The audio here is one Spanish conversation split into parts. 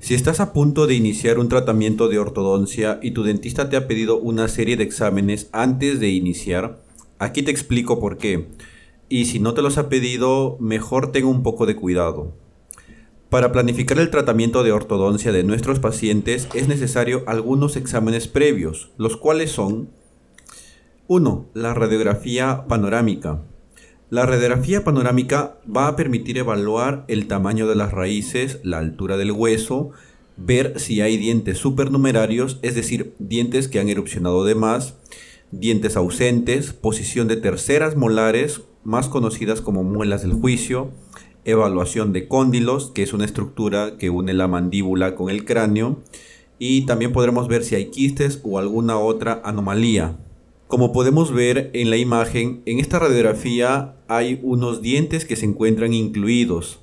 Si estás a punto de iniciar un tratamiento de ortodoncia y tu dentista te ha pedido una serie de exámenes antes de iniciar, aquí te explico por qué. Y si no te los ha pedido, mejor ten un poco de cuidado. Para planificar el tratamiento de ortodoncia de nuestros pacientes es necesario algunos exámenes previos, los cuales son 1. La radiografía panorámica. La radiografía panorámica va a permitir evaluar el tamaño de las raíces, la altura del hueso, ver si hay dientes supernumerarios, es decir, dientes que han erupcionado de más, dientes ausentes, posición de terceras molares, más conocidas como muelas del juicio, evaluación de cóndilos, que es una estructura que une la mandíbula con el cráneo, y también podremos ver si hay quistes o alguna otra anomalía. Como podemos ver en la imagen, en esta radiografía hay unos dientes que se encuentran incluidos,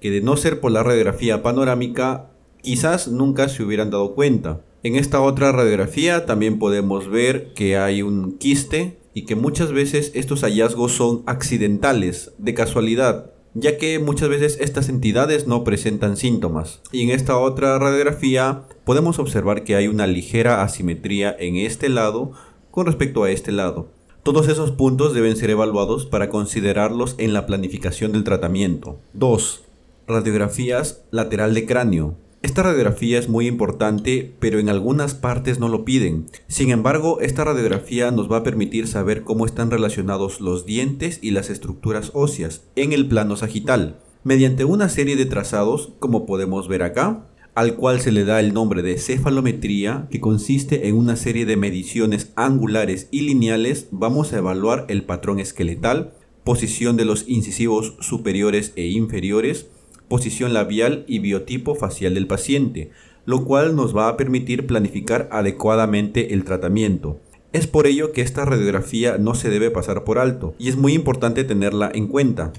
que de no ser por la radiografía panorámica, quizás nunca se hubieran dado cuenta. En esta otra radiografía también podemos ver que hay un quiste y que muchas veces estos hallazgos son accidentales, de casualidad, ya que muchas veces estas entidades no presentan síntomas. Y en esta otra radiografía podemos observar que hay una ligera asimetría en este lado con respecto a este lado. Todos esos puntos deben ser evaluados para considerarlos en la planificación del tratamiento. 2. Radiografías lateral de cráneo. Esta radiografía es muy importante, pero en algunas partes no lo piden. Sin embargo, esta radiografía nos va a permitir saber cómo están relacionados los dientes y las estructuras óseas en el plano sagital, mediante una serie de trazados, como podemos ver acá, al cual se le da el nombre de cefalometría, que consiste en una serie de mediciones angulares y lineales, vamos a evaluar el patrón esqueletal, posición de los incisivos superiores e inferiores, posición labial y biotipo facial del paciente, lo cual nos va a permitir planificar adecuadamente el tratamiento. Es por ello que esta radiografía no se debe pasar por alto y es muy importante tenerla en cuenta.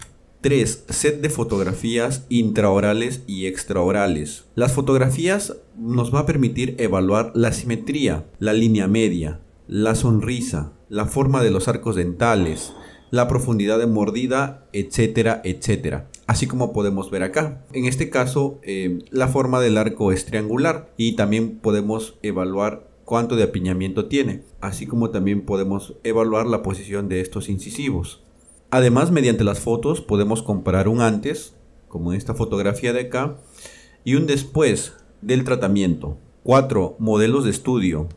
3. Set de fotografías intraorales y extraorales. Las fotografías nos va a permitir evaluar la simetría, la línea media, la sonrisa, la forma de los arcos dentales, la profundidad de mordida, etcétera, etcétera. Así como podemos ver acá. En este caso, eh, la forma del arco es triangular y también podemos evaluar cuánto de apiñamiento tiene, así como también podemos evaluar la posición de estos incisivos. Además, mediante las fotos podemos comparar un antes, como en esta fotografía de acá, y un después del tratamiento. 4. Modelos de estudio.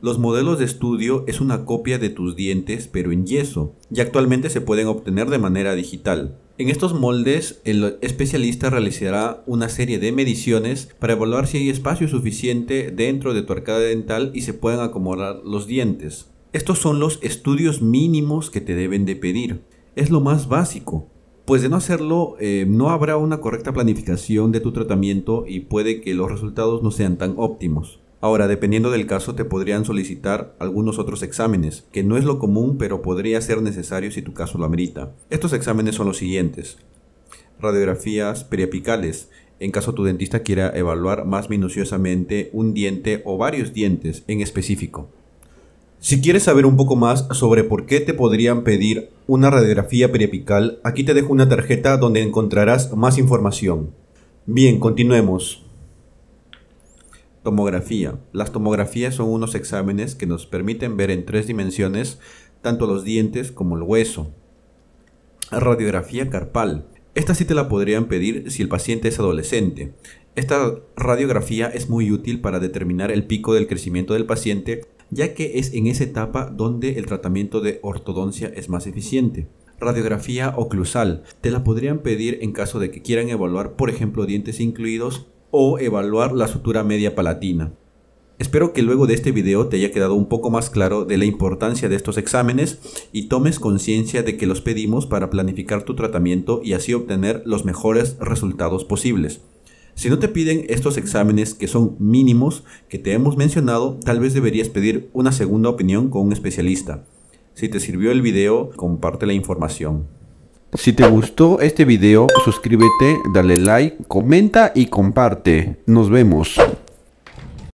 Los modelos de estudio es una copia de tus dientes pero en yeso y actualmente se pueden obtener de manera digital. En estos moldes el especialista realizará una serie de mediciones para evaluar si hay espacio suficiente dentro de tu arcada dental y se pueden acomodar los dientes. Estos son los estudios mínimos que te deben de pedir es lo más básico, pues de no hacerlo eh, no habrá una correcta planificación de tu tratamiento y puede que los resultados no sean tan óptimos. Ahora, dependiendo del caso, te podrían solicitar algunos otros exámenes, que no es lo común, pero podría ser necesario si tu caso lo amerita. Estos exámenes son los siguientes. Radiografías periapicales, en caso tu dentista quiera evaluar más minuciosamente un diente o varios dientes en específico. Si quieres saber un poco más sobre por qué te podrían pedir una radiografía periapical, aquí te dejo una tarjeta donde encontrarás más información. Bien, continuemos. Tomografía. Las tomografías son unos exámenes que nos permiten ver en tres dimensiones tanto los dientes como el hueso. Radiografía carpal. Esta sí te la podrían pedir si el paciente es adolescente. Esta radiografía es muy útil para determinar el pico del crecimiento del paciente ya que es en esa etapa donde el tratamiento de ortodoncia es más eficiente. Radiografía oclusal. Te la podrían pedir en caso de que quieran evaluar, por ejemplo, dientes incluidos o evaluar la sutura media palatina. Espero que luego de este video te haya quedado un poco más claro de la importancia de estos exámenes y tomes conciencia de que los pedimos para planificar tu tratamiento y así obtener los mejores resultados posibles. Si no te piden estos exámenes que son mínimos que te hemos mencionado, tal vez deberías pedir una segunda opinión con un especialista. Si te sirvió el video, comparte la información. Si te gustó este video, suscríbete, dale like, comenta y comparte. Nos vemos.